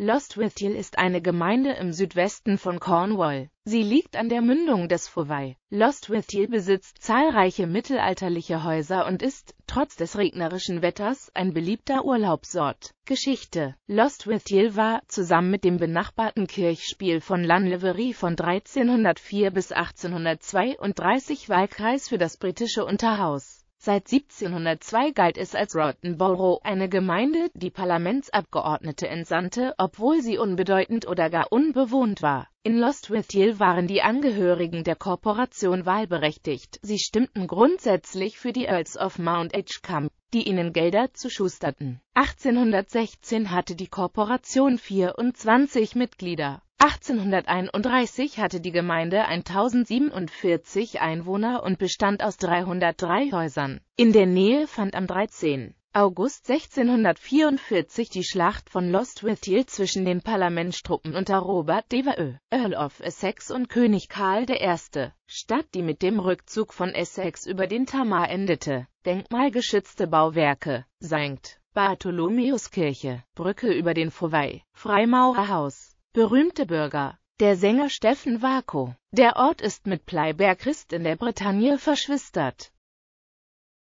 Lostwithiel ist eine Gemeinde im Südwesten von Cornwall. Sie liegt an der Mündung des Fowey. Lostwithiel besitzt zahlreiche mittelalterliche Häuser und ist, trotz des regnerischen Wetters, ein beliebter Urlaubsort. Geschichte Lostwithiel war, zusammen mit dem benachbarten Kirchspiel von Lanleverie von 1304 bis 1832 Wahlkreis für das britische Unterhaus. Seit 1702 galt es als Rottenborough, eine Gemeinde, die Parlamentsabgeordnete entsandte, obwohl sie unbedeutend oder gar unbewohnt war. In Lostwithiel waren die Angehörigen der Korporation wahlberechtigt. Sie stimmten grundsätzlich für die Earls of Mount Edgecumbe, die ihnen Gelder zuschusterten. 1816 hatte die Korporation 24 Mitglieder. 1831 hatte die Gemeinde 1047 Einwohner und bestand aus 303 Häusern. In der Nähe fand am 13. August 1644 die Schlacht von Lostwithiel zwischen den Parlamentstruppen unter Robert Devereux, Earl of Essex und König Karl I. statt, die mit dem Rückzug von Essex über den Tamar endete. Denkmalgeschützte Bauwerke, St. Bartholomäuskirche, Brücke über den Fowey, Freimaurerhaus, Berühmte Bürger Der Sänger Steffen Warkow. Der Ort ist mit Pleiberg-Christ in der Bretagne verschwistert.